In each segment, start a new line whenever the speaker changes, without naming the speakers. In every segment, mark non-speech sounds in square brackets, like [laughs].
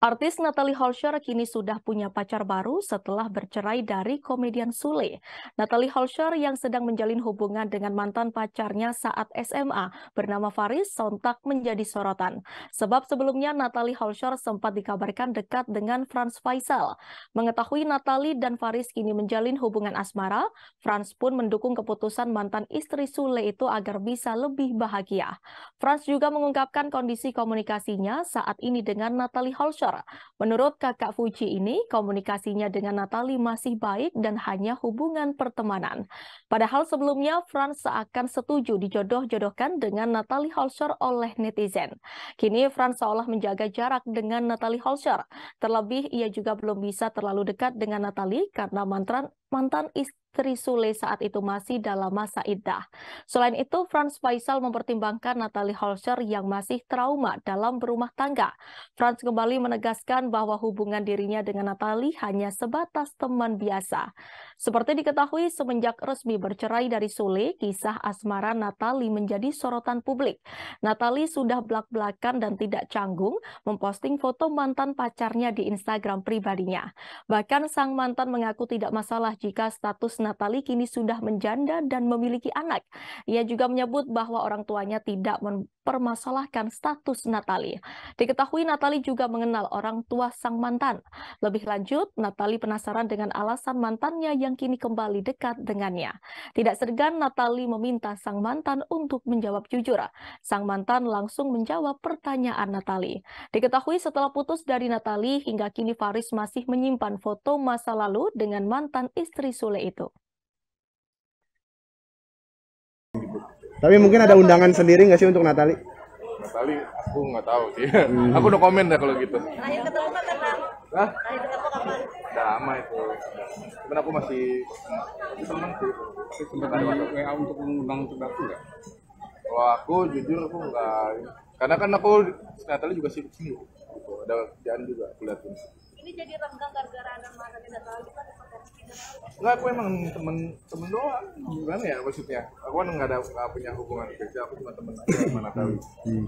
Artis Natalie Holscher kini sudah punya pacar baru setelah bercerai dari komedian Sule. Natalie Holscher yang sedang menjalin hubungan dengan mantan pacarnya saat SMA bernama Faris sontak menjadi sorotan. Sebab sebelumnya Natalie Holscher sempat dikabarkan dekat dengan Franz Faisal. Mengetahui Natalie dan Faris kini menjalin hubungan asmara, Franz pun mendukung keputusan mantan istri Sule itu agar bisa lebih bahagia. Franz juga mengungkapkan kondisi komunikasinya saat ini dengan Natalie Holscher Twitter. Menurut kakak Fuji ini, komunikasinya dengan Natali masih baik dan hanya hubungan pertemanan. Padahal sebelumnya, Franz seakan setuju dijodoh-jodohkan dengan Natali Holscher oleh netizen. Kini Franz seolah menjaga jarak dengan Natali Holscher. Terlebih, ia juga belum bisa terlalu dekat dengan Natali karena mantan, mantan istri Trisule saat itu masih dalam masa iddah. Selain itu, Franz Faisal mempertimbangkan Natalie Holscher yang masih trauma dalam berumah tangga. Franz kembali menegaskan bahwa hubungan dirinya dengan Natalie hanya sebatas teman biasa. Seperti diketahui, semenjak resmi bercerai dari Sule, kisah asmara Natalie menjadi sorotan publik. Natalie sudah belak-belakan dan tidak canggung memposting foto mantan pacarnya di Instagram pribadinya. Bahkan sang mantan mengaku tidak masalah jika status Natali kini sudah menjanda dan memiliki anak. Ia juga menyebut bahwa orang tuanya tidak mempermasalahkan status Natali. Diketahui Natali juga mengenal orang tua sang mantan. Lebih lanjut, Natali penasaran dengan alasan mantannya yang kini kembali dekat dengannya. Tidak segan Natali meminta sang mantan untuk menjawab jujur. Sang mantan langsung menjawab pertanyaan Natali. Diketahui setelah putus dari Natali, hingga kini Faris masih menyimpan foto masa lalu dengan mantan istri Sule itu. Tapi mungkin ada undangan sendiri nggak sih untuk Natali? Natali aku nggak tahu sih. Hmm. [laughs] aku udah komen ya kalau gitu. Terakhir ketemu kapan? Hah? Terakhir ketemu kapan? sama itu. Cuman aku masih seneng sih. Tapi sempat ada WA untuk mengundang untuk aku nggak? Wah aku jujur aku nggak. Karena kan aku Natali juga sibuk sih. Gitu. Ada kerjaan juga aku Ini jadi renggang gara-gara ada masa tidak tahu Enggak, aku emang temen temen doang. Gimana ya maksudnya? Aku kan nggak ada nggak punya hubungan kerja, aku cuma temen aja sama Natali.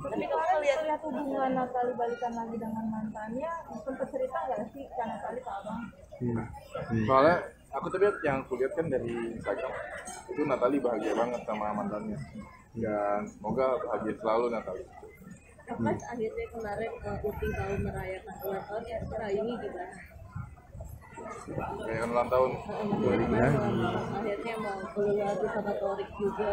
Tapi kalau lihat lihat hubungan Natali balikan lagi dengan mantannya, pun cerita nggak sih kan Natali ke abang? Hmm. Hmm. soalnya aku tadi yang aku lihat kan dari Instagram itu Natali bahagia banget sama mantannya dan semoga bahagia selalu Natali. Nah, pas akhirnya kemarin uh, Uti mau merayakan ulang tahun ya sekarang ini juga. Kayak ulang tahun. Ya. Akhirnya mau perlu lagi sama Torik juga.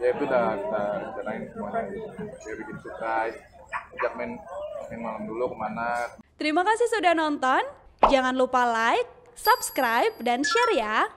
Ya itu udah kita rencanain semuanya. Dia gitu. bikin surprise, ajak main main malam dulu kemana. Terima kasih sudah nonton. Jangan lupa like, subscribe, dan share ya.